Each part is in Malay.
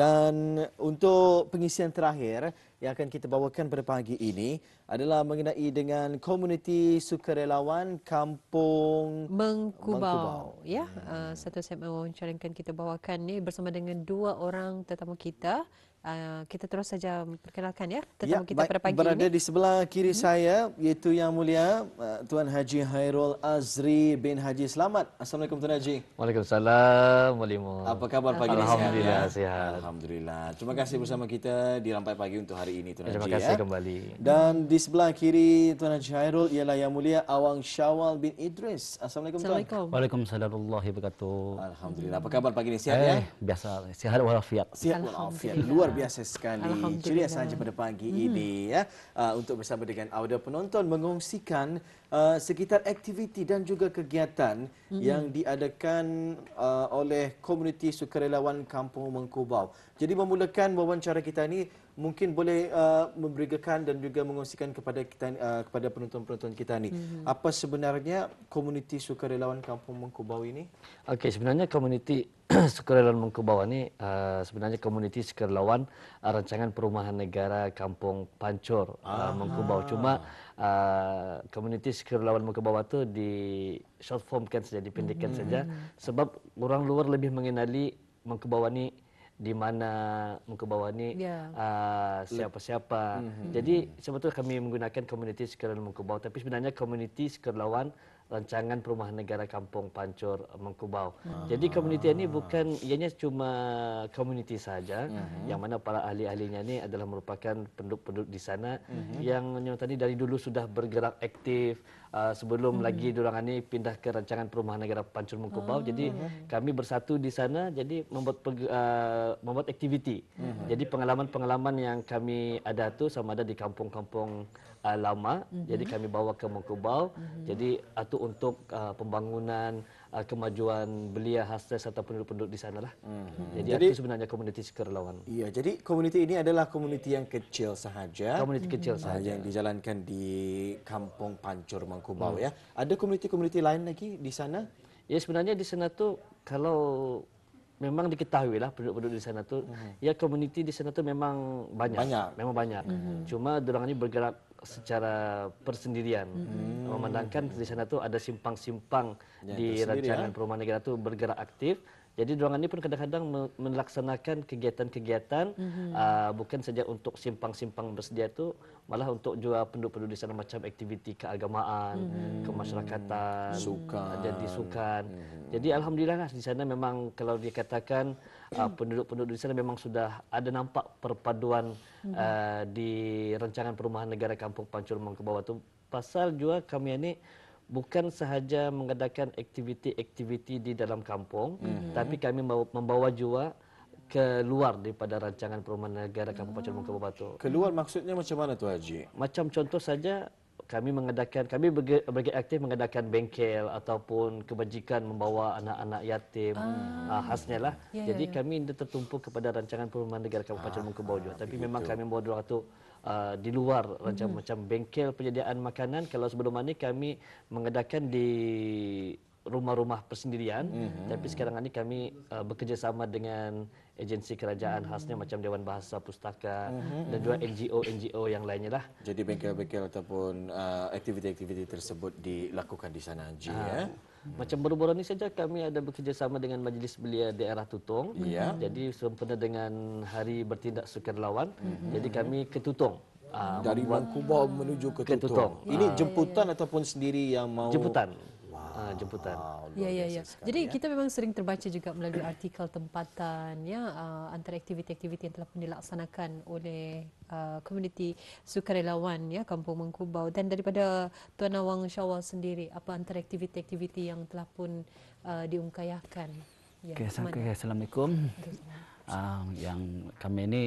Dan untuk pengisian terakhir yang akan kita bawakan pada pagi ini adalah mengenai dengan komuniti sukarelawan Kampung Mengkubau. Mengkubau. Ya, uh, satu SMA wawancara yang akan kita bawakan ni bersama dengan dua orang tetamu kita. Uh, kita terus saja memperkenalkan ya, ya tetamu ya, kita pada pagi berada ini. Berada di sebelah kiri hmm. saya iaitu Yang Mulia uh, Tuan Haji Hairul Azri bin Haji Selamat. Assalamualaikum Tuan Haji. Waalaikumsalam. Waalaikumsalam. Apa khabar pagi ini? Alhamdulillah sihat, ya? sihat. Alhamdulillah. Terima kasih bersama kita di rampai pagi untuk hari ini Tuan Terima Haji. Terima kasih ya? kembali. Dan di sebelah kiri Tuan Haji Hairul ialah Yang Mulia Awang Syawal bin Idris. Assalamualaikum, Assalamualaikum. Tuan. Waalaikumsalam. Waalaikumsalam. Alhamdulillah. Apa khabar pagi ini? Sihat eh, ya? Biasa. Sihat walafiat. Sihat walafiat. Luar luar biasa sekali. Ceria saja pada pagi hmm. ini ya uh, untuk bersama dengan audio penonton mengongsikan uh, sekitar aktiviti dan juga kegiatan hmm. yang diadakan uh, oleh komuniti sukarelawan Kampung Mengkubau. Jadi memulakan wawancara kita ini mungkin boleh uh, memberikan dan juga mengongsikan kepada kita uh, kepada penonton-penonton kita ni mm-hmm. apa sebenarnya komuniti sukarelawan Kampung Mengkubau ini okey sebenarnya komuniti sukarelawan Mengkubau ini uh, sebenarnya komuniti sukarelawan uh, rancangan perumahan negara Kampung Pancor uh, ah. Mengkubau cuma Uh, komuniti sukarelawan Mengkubau bawah tu di short formkan saja dipendekkan mm-hmm. saja hmm. sebab orang luar lebih mengenali Mengkubau bawah ni di mana muka bawah ni ya. ah, siapa-siapa. Yeah. Uh, mm -hmm. Jadi sebetulnya kami menggunakan komuniti sekalian muka bawah tapi sebenarnya komuniti sekalian rancangan perumahan negara kampung pancur eh, mengkubau. Uh-huh. Jadi komuniti ini bukan ianya cuma komuniti saja uh-huh. yang mana para ahli-ahlinya ini adalah merupakan penduduk-penduduk di sana uh-huh. yang nyonya tadi dari dulu sudah bergerak aktif uh, sebelum uh lagi dorang ini pindah ke rancangan perumahan negara pancur mengkubau. Uh-huh. Jadi kami bersatu di sana jadi membuat uh, membuat aktiviti. uh Jadi pengalaman-pengalaman yang kami ada tu sama ada di kampung-kampung uh, lama. Mm-hmm. Jadi kami bawa ke Mengkubau. Mm-hmm. Jadi itu uh, untuk uh, pembangunan uh, kemajuan belia hasres atau penduduk-penduduk di sana Mm-hmm. Jadi, itu sebenarnya komuniti sekerlawan. Iya, jadi komuniti ini adalah komuniti yang kecil sahaja. Komuniti mm-hmm. kecil ah, sahaja. Yang dijalankan di Kampung Pancur Mengkubau mm. ya. Ada komuniti-komuniti lain lagi di sana? Ya sebenarnya di sana tu kalau memang diketahui lah penduduk-penduduk di sana tu, mm-hmm. ya komuniti di sana tu memang banyak, banyak. memang banyak. Mm-hmm. Cuma orang ini bergerak secara persendirian. Hmm. Memandangkan di sana tuh ada simpang-simpang ya, di rancangan ya. perumahan negara tuh bergerak aktif. Jadi ruangan ini pun kadang-kadang melaksanakan kegiatan-kegiatan mm -hmm. uh, bukan saja untuk simpang-simpang bersedia itu, malah untuk juga penduduk-penduduk di sana macam aktiviti keagamaan, mm -hmm. kemasyarakatan, sukan. jadi sukan. Mm -hmm. Jadi alhamdulillah lah, di sana memang kalau dikatakan Ah, penduduk-penduduk uh, di sana memang sudah ada nampak perpaduan uh, di rancangan perumahan negara Kampung Pancur Mong ke bawah tu pasal juga kami ini bukan sahaja mengadakan aktiviti-aktiviti di dalam kampung mm -hmm. tapi kami membawa juga keluar daripada rancangan perumahan negara Kampung Pancur Mong keluar maksudnya macam mana tu Haji macam contoh saja kami mengadakan kami bergerak aktif mengadakan bengkel ataupun kebajikan membawa anak-anak yatim ah. uh, khasnya lah. Ya, ya, Jadi ya, kami ini tertumpu kepada rancangan perumahan negara Kabupaten ah, Mengkubau juga. Tapi memang itu. kami bawa dua ratus Uh, di luar hmm. macam mm-hmm. macam bengkel penyediaan makanan kalau sebelum ini kami mengadakan di rumah-rumah persendirian mm-hmm. tapi sekarang ini kami uh, ah, bekerjasama dengan agensi kerajaan hmm. khasnya macam Dewan Bahasa Pustaka hmm. dan juga NGO-NGO yang lainnya lah. Jadi bengkel-bengkel ataupun uh, aktiviti-aktiviti uh, tersebut dilakukan di sana Haji uh. ya. Hmm. Macam baru-baru ini saja kami ada bekerjasama dengan Majlis Belia Daerah Tutong. Yeah. Jadi sempena dengan Hari Bertindak Sukarelawan. Hmm. Jadi kami ke Tutong. Ah, Dari Mangkubau menuju ke, ke Tutong. Tutong. Ini ah. jemputan yeah, yeah, yeah. ataupun sendiri yang mau... Jemputan ha, jemputan. Ya ya ya. Jadi ya. kita memang sering terbaca juga melalui artikel tempatan ya uh, antara aktiviti-aktiviti yang telah pun dilaksanakan oleh komuniti uh, sukarelawan ya Kampung Mengkubau dan daripada Tuan Awang Syawal sendiri apa antara aktiviti-aktiviti yang telah pun uh, diungkayakan. Ya. Okay, assalamualaikum. Okay, assalamualaikum. Uh, yang kami ini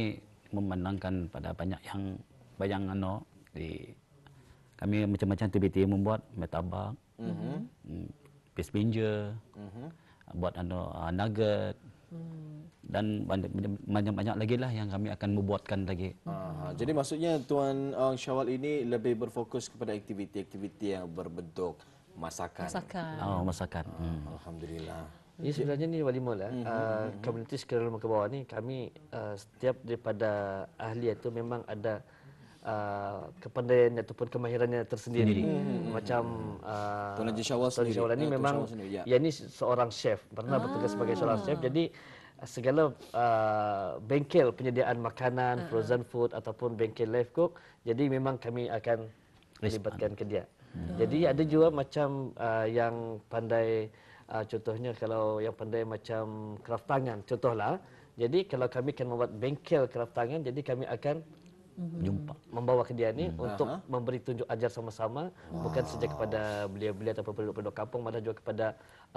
memandangkan pada banyak yang bayangan no di kami macam-macam aktiviti membuat metabak Mhm. Uh-huh. Passenger. uh Buat ano uh, nugget. Hmm. Dan banyak-banyak lagi lah yang kami akan membuatkan lagi. Ah, jadi maksudnya Tuan Ong Syawal ini lebih berfokus kepada aktiviti-aktiviti yang berbentuk masakan. Masakan. Oh, masakan. Ah, hmm. Alhamdulillah. Ini ya, sebenarnya ni Wali Mula, eh. mm-hmm. uh, ah, mm-hmm. komuniti sekolah rumah ke bawah ni kami uh, setiap daripada ahli itu memang ada uh, kepandaian ataupun kemahirannya tersendiri. Hmm, hmm. Hmm. Macam uh, Tuan Haji Syawal sendiri. Tuan Haji Syawal ini ya, memang sendiri, ya. ya. ini seorang chef. Pernah ah. bertugas sebagai seorang chef. Ah. Jadi segala uh, bengkel penyediaan makanan, uh-huh. frozen food ataupun bengkel live cook. Jadi memang kami akan melibatkan ke dia. Hmm. Jadi ada juga macam uh, yang pandai uh, contohnya kalau yang pandai macam kraft tangan contohlah. Jadi kalau kami akan membuat bengkel kraft tangan jadi kami akan Mm-hmm. jumpa membawa ke dia ni hmm. untuk uh-huh. memberi tunjuk ajar sama-sama wow. bukan saja kepada beliau-beliau atau penduduk-penduduk kampung malah juga kepada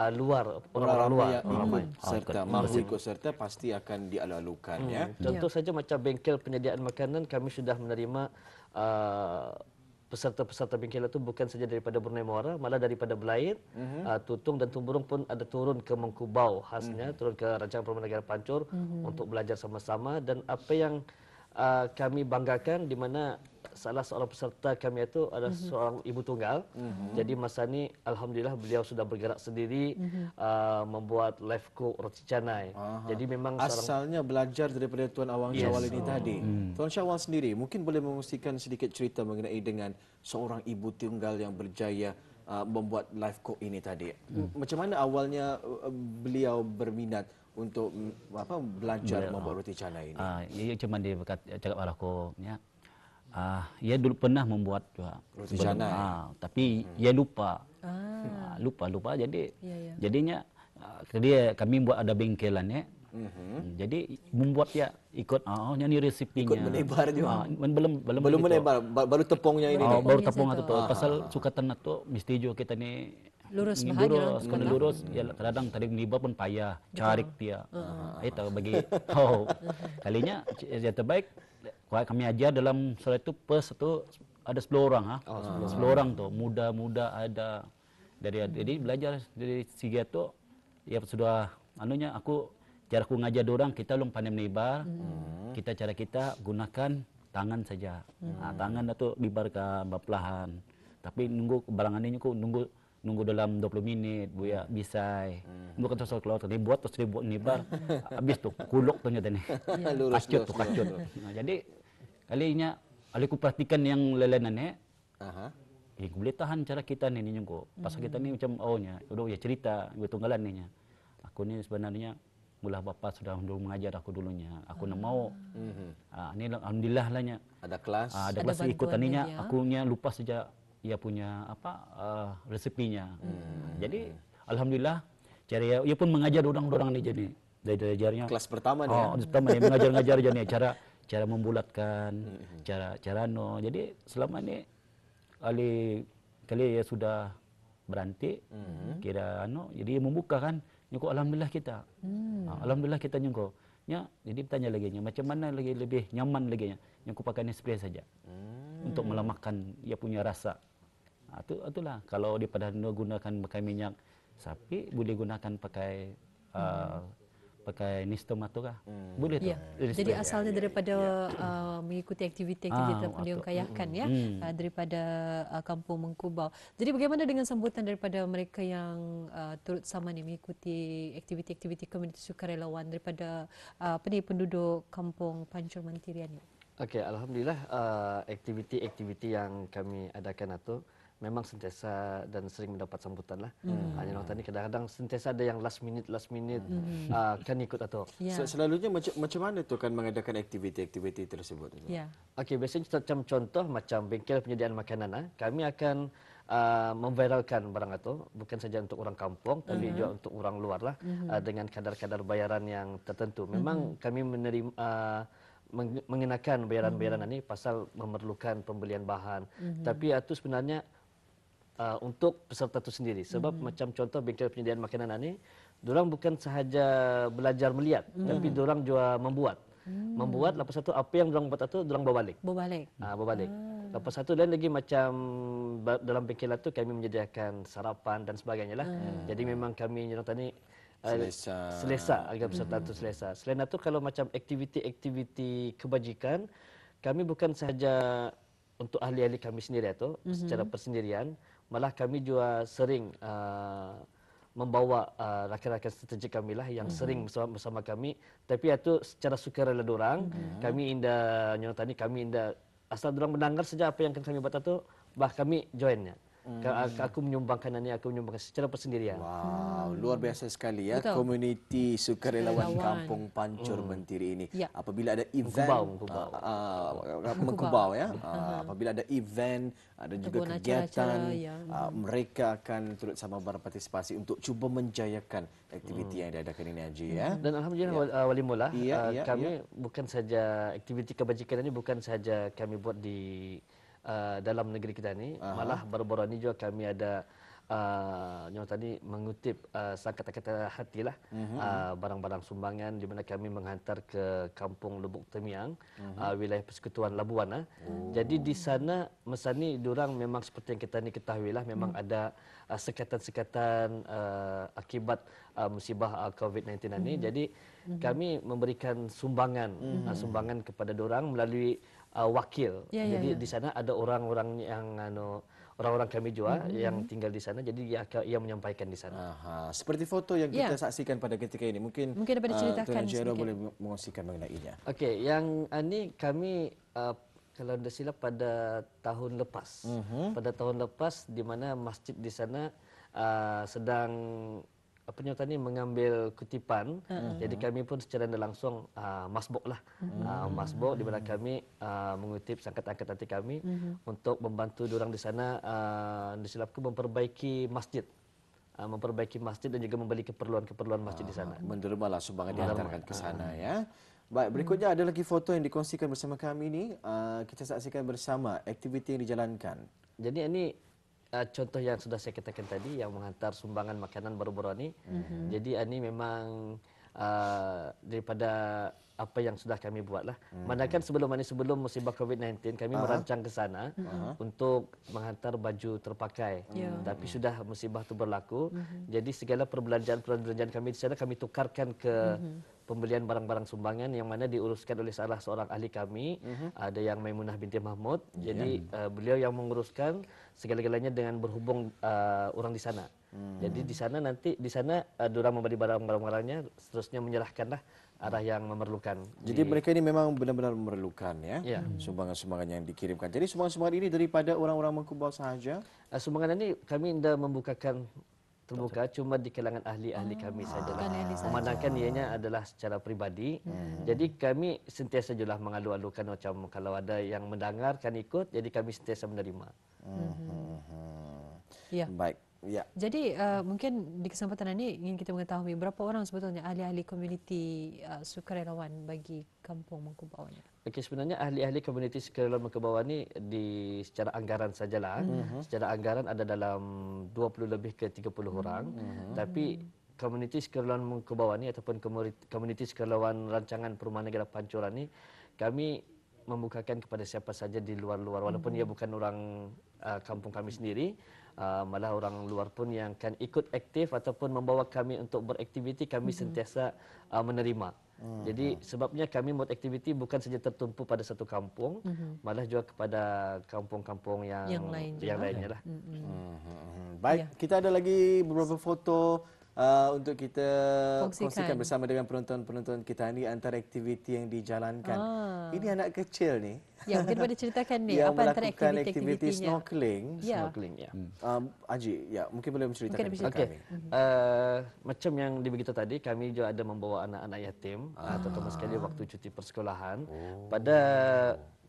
uh, luar orang-orang luar ramai serta ah, mahu ikut serta pasti akan dialalukan hmm. ya contoh yeah. saja macam bengkel penyediaan makanan kami sudah menerima uh, peserta-peserta bengkel itu bukan saja daripada Brunei Muara malah daripada belair uh-huh. uh, Tutung dan Tumburung pun ada turun ke Mengkubau khasnya uh-huh. turun ke Rancangan Perumahan Negara Pancur uh-huh. Mhm. untuk belajar sama-sama dan apa yang uh, kami banggakan di mana salah seorang peserta kami itu adalah mm -hmm. seorang ibu tunggal. Mm -hmm. Jadi masa ni alhamdulillah beliau sudah bergerak sendiri mm -hmm. uh, membuat live cook roti canai. Aha. Jadi memang asalnya seorang... belajar daripada Tuan Awang yes. Syawal ini oh. tadi. Mm. Tuan Syawal sendiri mungkin boleh mengusikan sedikit cerita mengenai dengan seorang ibu tunggal yang berjaya Uh, membuat live cook ini tadi. Hmm. Macam mana awalnya uh, beliau berminat untuk apa belajar yeah. membuat roti canai ini. Ah, ya, cuma ya, dia berkata cakap pada aku ya. Ah, ia dulu pernah membuat juga roti canai. Ah, tapi hmm. ia lupa. Ah. ah. lupa lupa jadi yeah, yeah. jadinya ah, dia kami buat ada bengkelan ya. Mm-hmm. Jadi membuat ya ikut ah, oh ini resepinya. Ikut melebar juga. Ah, belum belum belum melebar baru tepungnya ah, ini. Oh, baru tepung itu. Ah, pasal ah, suka tenat tu mesti juga kita ni lurus hmm, bahagia lurus kena lurus ya kadang tadi liba pun payah cari dia uh-huh. itu bagi oh kalinya yang terbaik kami aja dalam solat itu per satu ada 10 orang ha 10, orang tu muda-muda ada dari jadi belajar dari segi tu ya sudah anunya aku cara aku ngajar orang kita belum pandai menibar hmm. Hmm. kita cara kita gunakan tangan saja tangan itu libar ke bab lahan tapi nunggu barangan ini aku nunggu nunggu dalam 20 menit bu ya bisa hmm. bukan hmm. terus keluar tadi buat terus dibuat nibar habis tuh kuluk ternyata nih ya. kacut tuh kacut nah, ha, jadi kalinya kali ku perhatikan yang lelenan nih eh. uh eh, -huh. ya, boleh tahan cara kita nih nyungku pas hmm. kita nih macam ohnya udah ya cerita gue tunggalan nih aku nih sebenarnya mulah bapak sudah dulu mengajar aku dulunya aku hmm. nak mau hmm. uh, ah, ini lah, alhamdulillah lahnya ada kelas uh, ada, ada kelas ikut taninya ya. aku nya lupa sejak ia punya apa uh, resepinya. Hmm. Jadi alhamdulillah cara ia, pun mengajar orang-orang ni jadi dari ajarnya kelas pertama dia. Oh, kelas pertama dia mengajar-ngajar jadi cara cara membulatkan, hmm. cara cara no. Jadi selama ni kali kali ia sudah berhenti hmm. kira no. jadi ia membuka kan nyukup alhamdulillah kita. Hmm. Ah, alhamdulillah kita nyukup. Ya, jadi tanya lagi macam mana lagi lebih nyaman lagi nya. Yang kupakai spray saja. Hmm. Untuk melemahkan ia punya rasa Ha, tu, ah, itulah kalau daripada anda gunakan pakai minyak sapi boleh gunakan pakai uh, hmm. pakai nistem atau lah. Hmm. Boleh tu. Ya. Jadi asalnya daripada ya. uh, mengikuti aktiviti-aktiviti ah, beliau kayakan ya hmm. Uh, daripada uh, kampung Mengkubau. Jadi bagaimana dengan sambutan daripada mereka yang uh, turut sama ni mengikuti aktiviti-aktiviti komuniti sukarelawan daripada uh, apa ni penduduk kampung Pancur Mentirian ni? Okey, alhamdulillah uh, aktiviti-aktiviti yang kami adakan atau memang sentiasa dan sering mendapat sambutan lah. Hmm. Hanya ah, nota ni kadang-kadang sentiasa ada yang last minute, last minute hmm. uh, kan ikut atau. Lah yeah. Ya. Selalunya macam macam mana tu kan mengadakan aktiviti-aktiviti tersebut? Ya. Yeah. Okey, biasanya macam contoh macam bengkel penyediaan makanan lah. Kami akan uh, memviralkan barang itu lah bukan saja untuk orang kampung tapi uh-huh. juga untuk orang luar lah uh-huh. uh, dengan kadar-kadar bayaran yang tertentu. Memang uh-huh. kami menerima uh, mengenakan bayaran-bayaran uh-huh. Lah ini pasal memerlukan pembelian bahan. Uh-huh. Tapi itu sebenarnya uh, untuk peserta itu sendiri. Sebab -hmm. macam contoh bengkel penyediaan makanan ini, orang bukan sahaja belajar melihat, -hmm. tapi orang juga membuat. Hmm. membuat lepas satu apa yang orang buat itu orang bawa balik. Bawa balik. Ah bawa balik. Hmm. Lepas satu lain lagi macam dalam bengkel itu kami menyediakan sarapan dan sebagainya lah. Hmm. Jadi memang kami orang tani ah, selesa. Uh, selesa agak peserta itu hmm. selesa. Selain itu kalau macam aktiviti-aktiviti kebajikan kami bukan sahaja untuk ahli-ahli kami sendiri atau ya, hmm. secara persendirian malah kami juga sering uh, membawa uh, rakan-rakan strategik kami lah yang mm-hmm. sering bersama, kami tapi itu secara sukarela dorang mm-hmm. kami inda nyonya tani kami inda asal dorang mendengar saja apa yang kami buat tu bah kami joinnya Hmm. Aku menyumbangkan ini, aku menyumbangkan secara persendirian. Wow, luar biasa sekali ya Betul. komuniti sukarelawan Relawan. Kampung Pancur hmm. Mentiri ini. Ya. Apabila ada event, mengkubau uh, uh, ya. Uh, apabila ada event, ada juga Kebun kegiatan, ya. uh, mereka akan turut sama berpartisipasi untuk cuba menjayakan aktiviti hmm. yang diadakan ini aja ya. Dan alhamdulillah ya. wali mula, ya, uh, kami ya. bukan saja aktiviti kebajikan ini bukan saja kami buat di uh, dalam negeri kita ni Aha. malah baru-baru ni juga kami ada uh, nyawa tadi mengutip uh, sang kata hati lah uh-huh. uh, barang-barang sumbangan di mana kami menghantar ke kampung Lubuk Temiang uh-huh. uh, wilayah persekutuan Labuan lah. Uh. Oh. Jadi di sana masa ni orang memang seperti yang kita ni ketahui lah memang hmm. ada uh, sekatan-sekatan uh, akibat uh, musibah uh, COVID-19 hmm. ni. Mhm. Jadi hmm. kami memberikan sumbangan hmm. uh, sumbangan kepada orang melalui uh, wakil. Ya, ya, jadi ya, di sana ada orang-orang yang ano orang-orang kami juga mm -hmm. Mm-hmm. yang tinggal di sana jadi ia, ia menyampaikan di sana. Aha. Seperti foto yang kita ya. saksikan pada ketika ini mungkin mungkin dapat uh, diceritakan Jero boleh mengusikkan mengenainya. Okey, yang ini uh, kami uh, kalau tidak silap pada tahun lepas, mm -hmm. pada tahun lepas di mana masjid di sana uh, sedang penyertaan ini mengambil kutipan uh-huh. jadi kami pun secara tidak langsung uh, ah, masbok lah uh-huh. Hmm. uh, ah, masbok di mana kami uh, mengutip sangkat-sangkat hati kami uh-huh. untuk membantu orang di sana uh, silapku memperbaiki masjid memperbaiki masjid dan juga membeli keperluan-keperluan masjid ah, di sana. lah sumbangan ah, diantarkan ke sana ah. ya. Baik, berikutnya hmm. ada lagi foto yang dikongsikan bersama kami ini. Uh, kita saksikan bersama aktiviti yang dijalankan. Jadi ini uh, contoh yang sudah saya katakan tadi yang menghantar sumbangan makanan baru-baru ini. Mm-hmm. Jadi ini ah, memang uh, daripada apa yang sudah kami buatlah. Hmm. Manakan sebelum ini sebelum musibah COVID-19 kami uh merancang ke sana uh untuk menghantar baju terpakai. Yeah. Tapi sudah musibah itu berlaku, uh jadi segala perbelanjaan-perbelanjaan kami di sana kami tukarkan ke uh pembelian barang-barang sumbangan yang mana diuruskan oleh salah seorang ahli kami, uh mhm. -huh. ada yang Maimunah binti Mahmud. Yeah. Jadi uh, beliau yang menguruskan segala-galanya dengan berhubung uh, orang di sana. Uh Jadi di sana nanti di sana uh, eh, durang memberi barang-barang-barangnya, seterusnya menyerahkanlah arah yang memerlukan. Jadi di... mereka ini memang benar-benar memerlukan ya, ya. Hmm. sumbangan-sumbangan ya. yang dikirimkan. Jadi sumbangan-sumbangan ini daripada orang-orang mengkubal sahaja? Uh, sumbangan ini kami tidak membukakan terbuka Tentu. cuma di kalangan ahli-ahli oh, kami saja. Memandangkan ianya adalah secara pribadi. Hmm. Jadi kami sentiasa juga mengalu-alukan macam kalau ada yang mendengar kan ikut jadi kami sentiasa menerima. Hmm. Hmm. hmm. Ya. Baik. Ya. Jadi uh, mungkin di kesempatan ini ingin kita mengetahui berapa orang sebetulnya ahli-ahli komuniti uh, sukarelawan bagi kampung Mengkubawan ini? Okay, sebenarnya ahli-ahli komuniti sukarelawan Mengkubawan ini di, secara anggaran sajalah. Mm -hmm. Secara anggaran ada dalam 20 lebih ke 30 mm -hmm. orang. Mm -hmm. Tapi komuniti sukarelawan Mengkubawan ini ataupun komuniti sukarelawan rancangan perumahan negara pancuran ini kami membukakan kepada siapa saja di luar-luar walaupun mm -hmm. ia bukan orang uh, kampung kami sendiri. Mm -hmm. Ah, malah orang luar pun yang kan ikut aktif ataupun membawa kami untuk beraktiviti kami mm-hmm. sentiasa uh, menerima. Mm-hmm. Jadi hmm. sebabnya kami buat aktiviti bukan saja tertumpu pada satu kampung, mm-hmm. malah juga kepada kampung-kampung yang yang, lain yang lainnya lah. Mm-hmm. Mm-hmm. Baik, yeah. kita ada lagi beberapa foto uh, untuk kita kongsikan. kongsikan bersama dengan penonton-penonton kita ni antara aktiviti yang dijalankan. Ah. Ini anak kecil ni. Ya, mungkin boleh ceritakan ni apa antara aktiviti aktiviti snorkeling, ya. snorkeling ya. Hmm. Um, Aji, ya, mungkin boleh menceritakan mungkin okay. Uh, macam yang diberitahu tadi, kami juga ada membawa anak-anak yatim ah. atau teman sekali waktu cuti persekolahan oh. pada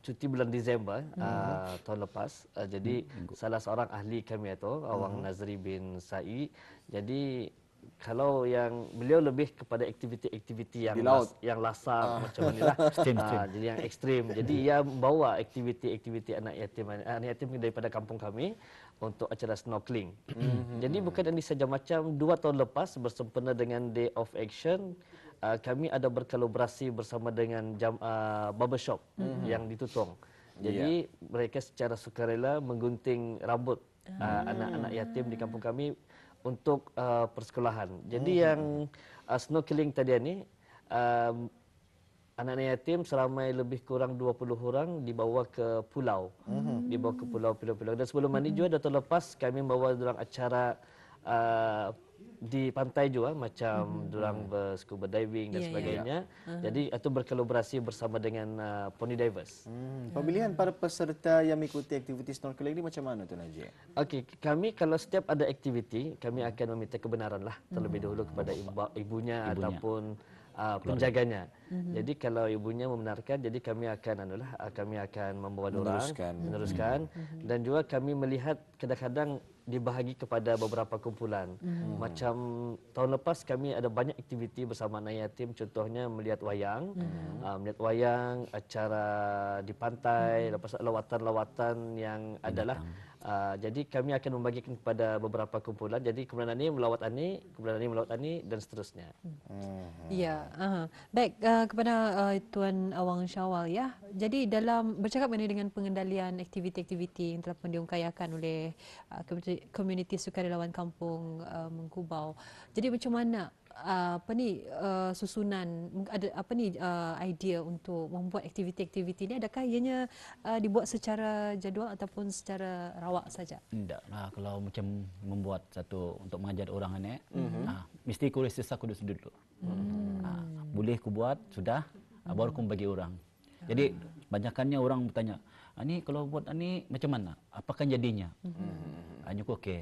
cuti bulan Disember hmm. uh, tahun lepas. Uh, jadi hmm. salah seorang ahli kami itu, hmm. Awang Nazri bin Sa'i, jadi kalau yang beliau lebih kepada aktiviti-aktiviti yang las, yang lasar uh. macam ni lah. uh, jadi yang ekstrim. Jadi ia bawa aktiviti-aktiviti anak yatim anak yatim daripada kampung kami untuk acara snorkeling. Mm-hmm. Jadi bukan ini saja macam dua tahun lepas bersempena dengan Day of Action uh, kami ada berkolaborasi bersama dengan jam, uh, barbershop mm-hmm. yang ditutong. Jadi yeah. mereka secara sukarela menggunting rambut uh, mm-hmm. anak-anak yatim di kampung kami untuk uh, persekolahan. Jadi hmm. yang uh, snorkeling tadi ini uh, um, anak-anak yatim seramai lebih kurang 20 orang dibawa ke pulau. Hmm. Dibawa ke pulau-pulau. Dan sebelum hmm. mandi juga dah terlepas kami bawa dalam acara uh, di pantai juga macam mm -hmm. dorang uh, hmm. scuba diving dan yeah, ya, ya. sebagainya. Yeah. Uh -huh. Jadi itu berkolaborasi bersama dengan uh, Pony Divers. Hmm. Ya. Pemilihan para peserta yang mengikuti aktiviti snorkeling ini macam mana tu Najib? Okey, kami kalau setiap ada aktiviti, kami hmm. akan meminta kebenaran lah terlebih hmm. dahulu kepada ibu ibunya, ibunya. ataupun Uh, penjaganya. Mm -hmm. Jadi kalau ibunya membenarkan, jadi kami akan anulah, uh, kami akan membawa orang meneruskan, meneruskan. Mm -hmm. dan juga kami melihat kadang-kadang dibahagi kepada beberapa kumpulan. Hmm. Macam tahun lepas kami ada banyak aktiviti bersama anak yatim contohnya melihat wayang, hmm. uh, melihat wayang, acara di pantai, hmm. lepas lawatan-lawatan yang Binatang. adalah uh, jadi kami akan membagikan kepada beberapa kumpulan. Jadi kumpulan ini melawat ani, kumpulan ini melawat ani dan seterusnya. Hmm. Ya, uh-huh. Baik, uh, kepada uh, Tuan Awang Syawal ya. Jadi dalam bercakap ini dengan pengendalian aktiviti-aktiviti yang telah pun diungkayakan oleh uh, komuniti sukarelawan kampung uh, Mengkubau. Jadi macam mana uh, apa ni uh, susunan ada apa ni uh, idea untuk membuat aktiviti-aktiviti ini adakah ianya uh, dibuat secara jadual ataupun secara rawak saja? Tidak. Nah, kalau macam membuat satu untuk mengajar orang ini, mm-hmm. Eh, uh, ah, mesti kuris sisa kudu sedut dulu. Mm-hmm. Uh, ah, boleh ku buat sudah mm-hmm. baru ku bagi orang. Jadi banyakannya orang bertanya, ini ah, kalau buat ini ah, macam mana? Apakah jadinya? Hmm. Hanya ah, okey.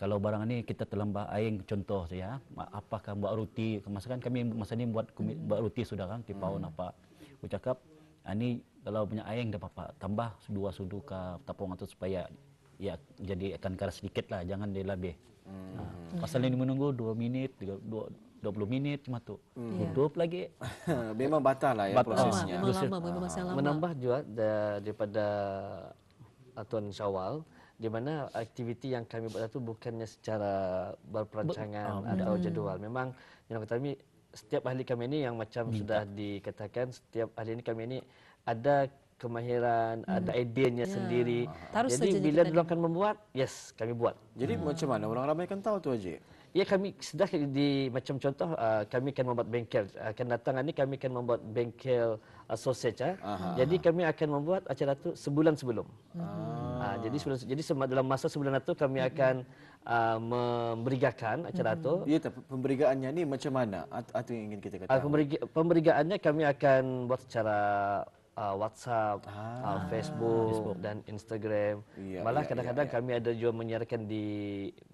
Kalau barang ini kita terlambat aing contoh saya, apakah buat roti? Masa kan kami masa ini buat kumit, mm-hmm. buat roti sudah kan, tipau hmm. apa? Aku cakap, ini kalau punya aing dah apa-apa, tambah dua sudu ke tapung atau supaya ya jadi akan keras sedikit lah, jangan dia lebih. Hmm. Nah, pasal ini menunggu dua minit, dua, 20 minit cuma tu. Hmm. Tutup lagi. memang batal lah ya batal. prosesnya. Memang lama, memang masa yang lama. Menambah juga daripada uh, Tuan Syawal, di mana aktiviti yang kami buat itu bukannya secara berperancangan Be- ah, atau hmm. jadual. Memang yang kata kami setiap ahli kami ini yang macam Minta. sudah dikatakan setiap ahli ini kami ini ada kemahiran hmm. ada idenya ya. sendiri. Taruh Jadi bila dia akan membuat, yes, kami buat. Jadi hmm. macam mana orang ramai kan tahu tu aje. Ya kami sudah di macam contoh uh, kami akan membuat bengkel akan uh, datang ni kami akan membuat bengkel uh, sosej ya. Ah. Jadi kami akan membuat acara tu sebulan sebelum. Uh, jadi sebulan jadi dalam masa sebulan itu kami hmm. akan uh, memberigakan acara hmm. tu. Ya pemberigaannya ni macam mana? Atau yang ingin kita katakan? Uh, pemberigaannya kami akan buat secara uh, WhatsApp, uh, ah. uh, Facebook, Facebook dan Instagram. Ya, Malah kadang-kadang ya, ya, ya. kami ada juga menyiarkan di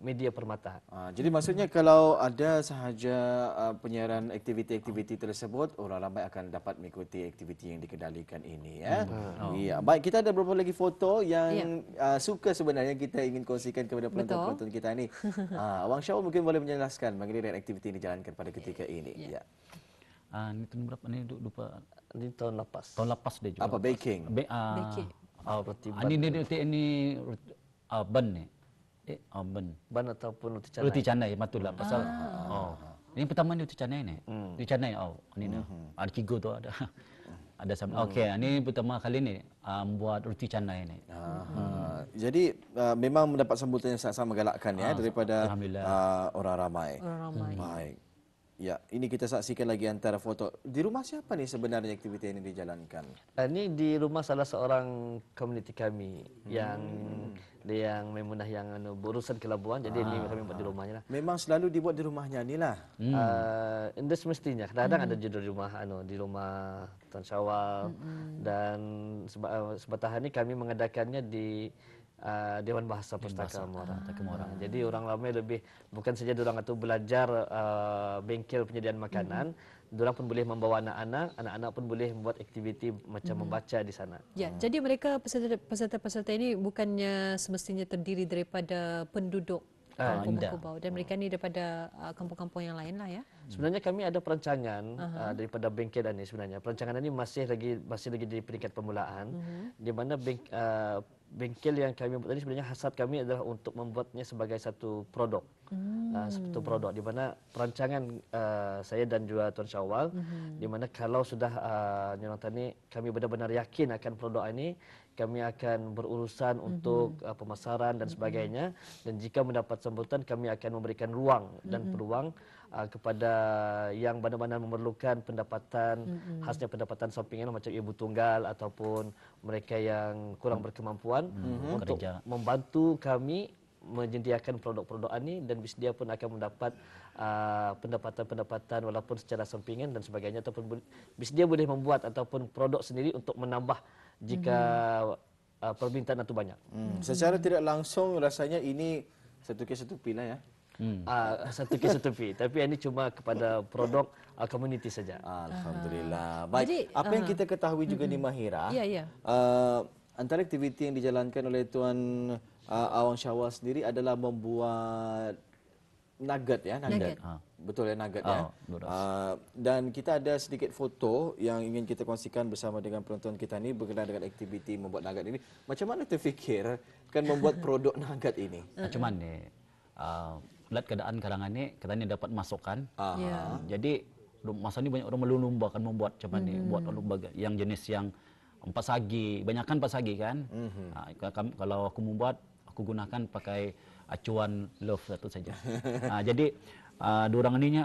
media permata. Ah, jadi maksudnya kalau ada sahaja uh, penyiaran aktiviti-aktiviti tersebut, orang ramai akan dapat mengikuti aktiviti yang dikendalikan ini. Ya? Hmm. Ya. Baik, kita ada beberapa lagi foto yang ya. uh, suka sebenarnya kita ingin kongsikan kepada penonton-penonton kita ini. Uh, ah, Awang Syawal mungkin boleh menjelaskan bagaimana aktiviti ini dijalankan pada ketika ya. ini. Ya. Ya. Uh, ini tahun berapa ini? Lupa. Ini tahun lepas. Tahun lepas dia juga. Apa baking? Ba uh, baking. Uh, ah, ah, Ini ni roti ini roti uh, ban ni. Eh, ban. Ban ataupun roti canai. Roti canai, Matulah. lah. Pasal, ah. oh. Ini pertama ni roti canai ni. Hmm. Roti hmm. canai, oh. Ini ni. Hmm. Ada cikgu tu ada. ada sama. Hmm. Okey, ini pertama kali ni uh, buat roti canai ni. Hmm. Jadi uh, memang mendapat sambutan yang sangat-sangat menggalakkan ya daripada uh, orang ramai. Orang ramai. Hmm. Baik. Ya, ini kita saksikan lagi antara foto. Di rumah siapa ni sebenarnya aktiviti ini dijalankan? Ini ah, di rumah salah seorang komuniti kami yang hmm. yang memunah yang anu berurusan Labuan, Jadi ah. ini kami buat di rumahnya lah. Memang selalu dibuat di rumahnya ni lah. Ah, hmm. Uh, mestinya. Kadang-kadang hmm. ada judul rumah anu di rumah Tuan Syawal. Hmm. Dan sebab, ah, sebatah ini kami mengadakannya di uh, Dewan Bahasa ah, Pustaka Muara. Ah. Jadi orang ramai lebih bukan saja orang itu belajar uh, bengkel penyediaan makanan. Mm-hmm. Mereka pun boleh membawa anak-anak, anak-anak pun boleh membuat aktiviti macam hmm. membaca di sana. Ya, hmm. jadi mereka peserta-peserta ini bukannya semestinya terdiri daripada penduduk ah, kampung Kubau dan mereka ah. ni daripada uh, kampung-kampung yang lain lah ya. Sebenarnya kami ada perancangan uh -huh. uh, daripada bengkel ini sebenarnya. Perancangan ini masih lagi masih lagi di peringkat permulaan. Uh mhm. -huh. Di mana beng, uh, bengkel yang kami buat ini sebenarnya hasrat kami adalah untuk membuatnya sebagai satu produk. Hmm. Uh, satu produk di mana perancangan uh, saya dan juga Tuan Syawal hmm. di mana kalau sudah uh, Nyonya Tani kami benar-benar yakin akan produk ini kami akan berurusan mhm. untuk hmm. uh, pemasaran dan mhm. sebagainya hmm. dan jika mendapat sambutan kami akan memberikan ruang dan hmm. peluang uh, kepada yang benar-benar memerlukan pendapatan mm-hmm. khasnya pendapatan sampingan eh, macam ibu tunggal ataupun mereka yang kurang berkemampuan mm-hmm. untuk Kerja. membantu kami menyediakan produk-produk ini dan bis pun akan mendapat uh, pendapatan-pendapatan walaupun secara sampingan dan sebagainya ataupun bis boleh membuat ataupun produk sendiri untuk menambah jika mm-hmm. uh, permintaan itu banyak. Mm. Secara tidak langsung rasanya ini satu kes satu pilihan ya. Hmm. Uh, satu kes satu fee. Tapi ini cuma kepada produk uh, community saja. Alhamdulillah. Ah. Baik. Jadi, apa uh yang kita ketahui juga hmm. di Mahira? Ya, ya. Uh, antara aktiviti yang dijalankan oleh Tuan uh, Awang Syawal sendiri adalah membuat nugget ya, nugget. nugget. Betul ya nugget ya? oh, ya. Uh, dan kita ada sedikit foto yang ingin kita kongsikan bersama dengan penonton kita ini berkenaan dengan aktiviti membuat nugget ini. Macam mana terfikir kan membuat produk nugget ini? Macam mana? Uh, lihat keadaan kadang-kadang ini, katanya dapat masukkan. Uh-huh. Yeah. Jadi masa ini banyak orang melumba kan membuat cuman ini, mm-hmm. buat lumba yang jenis yang empat sagi, banyakkan empat sagi kan. Mm-hmm. Uh, kalau aku membuat, aku gunakan pakai acuan love satu saja. uh, jadi uh, ha, dua orang ininya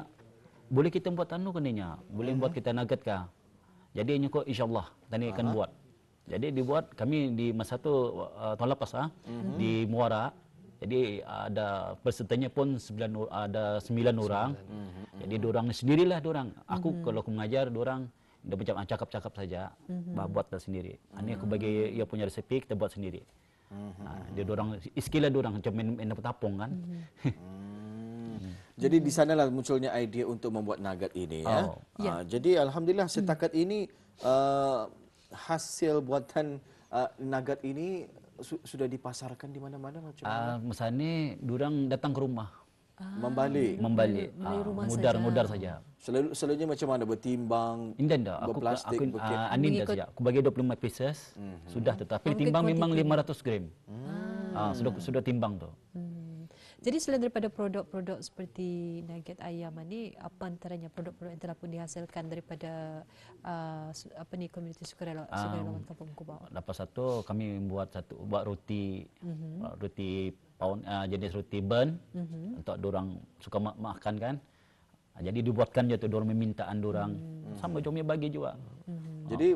boleh kita buat tanu kaninya, boleh mm-hmm. buat mhm. kita nugget kah? Jadi ini kok insya Allah tani akan uh-huh. buat. Jadi dibuat kami di masa tu uh, tahun lepas ah uh, mm-hmm. di Muara jadi ada pesertanya pun sembilan ada sembilan orang. Mm-hmm. Jadi dua orang sendirilah dua orang. Aku mm-hmm. kalau aku mengajar orang dia macam ah, cakap-cakap saja, mm-hmm. buat sendiri. Mm-hmm. Ini aku bagi dia mhm. punya resepi kita buat sendiri. Mm-hmm. dia orang iskila orang macam main dapat tapung kan. Mm-hmm. jadi di sanalah munculnya idea untuk membuat nugget ini ya. Oh. Uh, jadi alhamdulillah setakat mm ini uh, hasil buatan uh, nugget ini su sudah dipasarkan di mana-mana macam ah, mana? Uh, Masanya ni durang datang ke rumah. Ah. Membalik? Membalik. Ah, Mudar-mudar saja. Selalu, selalunya macam mana? Bertimbang? Indah tidak. Aku, berplastik, aku, anin dah saja. Aku bagi 25 puluh Mm -hmm. Sudah tetapi timbang memang 500 gram. Hmm. Uh, sudah sudah timbang tu. Hmm. Jadi selain daripada produk-produk seperti nugget ayam ini, apa antaranya produk-produk yang telah pun dihasilkan daripada uh, apa ni komuniti sukarela ah, sukarelawan um, kampung Kubau? Dapat satu, kami membuat satu buat roti mm-hmm. roti pound uh, jenis roti burn mm-hmm. untuk orang suka makan kan. Ah, jadi dibuatkan juga tu dorang meminta andurang hmm. sama hmm. bagi juga. Hmm. Oh. Jadi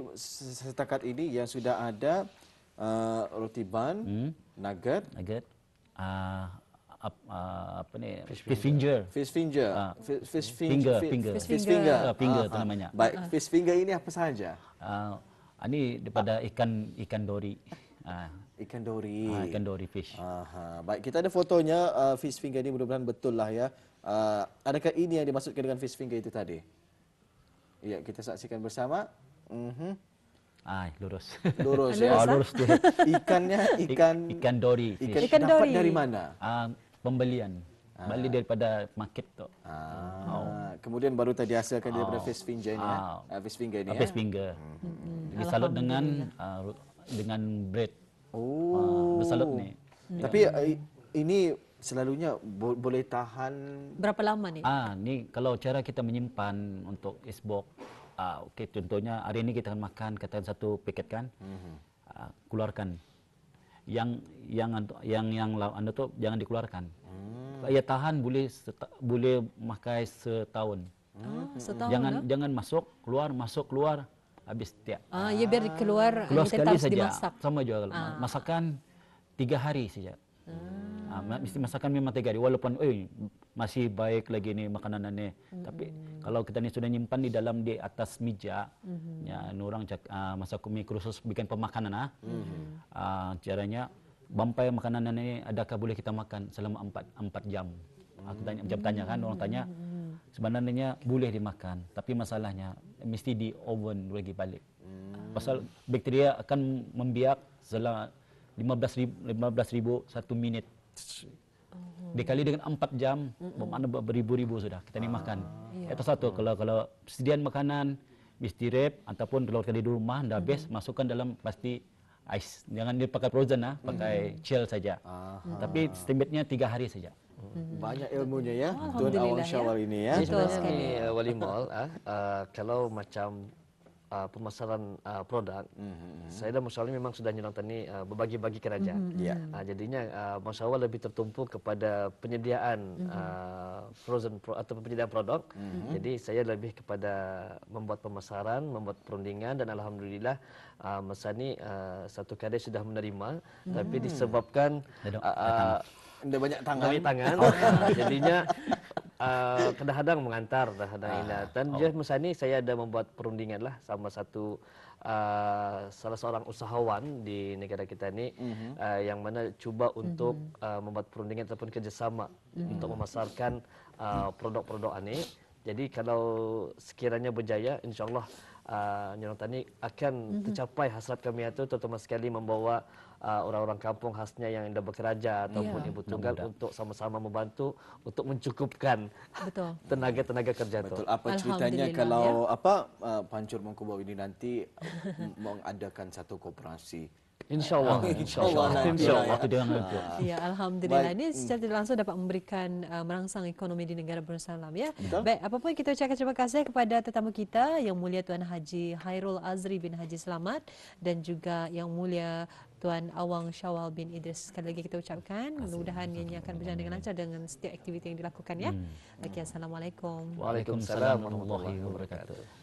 setakat ini yang sudah ada uh, roti bun, hmm. nugget, nugget, uh, Ah, apa ni fish finger fish finger fish finger ah. finger face finger finger ah, tu namanya baik fish finger ini apa saja ah ini daripada ikan ikan dori ikan dori ikan dori fish baik kita ada fotonya fish finger ini mudah-mudahan betul lah ya adakah ini yang dimaksudkan dengan fish finger itu tadi ya kita saksikan bersama mhm Ah, lurus. Lurus, lurus ya. Oh, lurus tu. Ikannya ikan ikan dori. Ikan, ikan dapat dori. dari mana? Um, pembelian ah. balik daripada market tu. Ah. Oh. Kemudian baru tadi hasilkan oh. daripada face eh? ah, finger ni. Ah. Eh? Face finger ni. Face finger. Jadi eh? salut dengan uh, dengan bread. Oh. Uh, ah, bersalut ni. Hmm. Tapi uh, ini selalunya bo- boleh tahan berapa lama ni? Ah, ni kalau cara kita menyimpan untuk esbok ah, okay contohnya hari ini kita akan makan katakan satu paket kan. Mm-hmm. Ah, keluarkan yang yang yang yang anda tu jangan dikeluarkan. Hmm. Ya tahan boleh seta, boleh makai setahun. Hmm. Ah, setahun jangan dah? jangan masuk keluar masuk keluar habis tiap. Ah, ya biar keluar, keluar sekali saja. Sama juga ah. masakan tiga hari saja. Hmm. Ah, mesti masakan memang tiga hari walaupun eh masih baik lagi ni makanan ni hmm tapi kalau kita ni sudah nyimpan di dalam di atas meja mm-hmm. ya orang cak uh, ah, masa kami khusus bikin pemakanan ah mm-hmm. uh, caranya bampai makanan ni adakah boleh kita makan selama empat empat jam aku tanya jam tanya kan orang tanya hmm. sebenarnya boleh dimakan tapi masalahnya mesti di oven lagi balik mm. pasal bakteria akan membiak selama 15 ribu, 15 ribu satu minit Dikali dengan empat jam, bermakna beribu-ribu sudah kita ni makan. Ah. Itu satu, kalau kalau persediaan makanan, mesti rep, ataupun kalau di rumah, dah habis, hmm. masukkan dalam pasti ais. Jangan dia pakai frozen, lah, pakai hmm. chill saja. Tapi setidaknya tiga hari saja. Hmm. Banyak ilmunya ya, Tuan awal ya. Syawal ini ya. Betul sekali. Uh, Walimol, uh, uh, kalau macam uh, pemasaran uh, produk, mm -hmm. saya dan Mas memang sudah nyerang tani uh, berbagi-bagi kerajaan. Mm -hmm. hmm yeah. Hmm. uh, jadinya uh, Mas lebih tertumpu kepada penyediaan mm -hmm. uh, frozen pro atau penyediaan produk. Mm -hmm. Jadi saya lebih kepada membuat pemasaran, membuat perundingan dan Alhamdulillah uh, Mas Ani uh, satu kali sudah menerima. -hmm. Tapi disebabkan... Uh, uh, ada banyak tangan. tangan. Oh. Uh, jadinya... Eh, kadang-kadang mengantar kadang-kadang ah, indah. Dan oh. jadi ini saya ada membuat perundingan lah sama satu uh, salah seorang usahawan di negara kita ini mm-hmm. uh, eh, yang mana cuba untuk mm-hmm. uh, membuat perundingan ataupun kerjasama mm-hmm. untuk memasarkan uh, produk-produk ini. Jadi kalau sekiranya berjaya, insyaallah Allah uh, Nyonya Tani akan mm-hmm. tercapai hasrat kami itu terutama sekali membawa Uh, orang-orang uh, kampung khasnya yang dah bekerja ataupun yeah. ibu tunggal untuk sama-sama membantu untuk mencukupkan tenaga-tenaga kerja betul. tu. Betul. Apa ceritanya kalau ya. apa uh, pancur mengkubau ini nanti uh, mengadakan satu koperasi Insyaallah, ah, insyaallah, insyaallah lah itu ya. dengan ah. Ya, alhamdulillah ini hmm. secara tidak langsung dapat memberikan uh, merangsang ekonomi di negara Brunei ya. Betul. Baik, pun kita ucapkan terima kasih kepada tetamu kita yang mulia Tuan Haji Hairul Azri bin Haji Selamat dan juga yang mulia Tuan Awang Syawal bin Idris sekali lagi kita ucapkan mudah-mudahan ini akan berjalan dengan lancar dengan setiap aktiviti yang dilakukan ya. Hmm. Okay, assalamualaikum. Waalaikumsalam warahmatullahi wabarakatuh.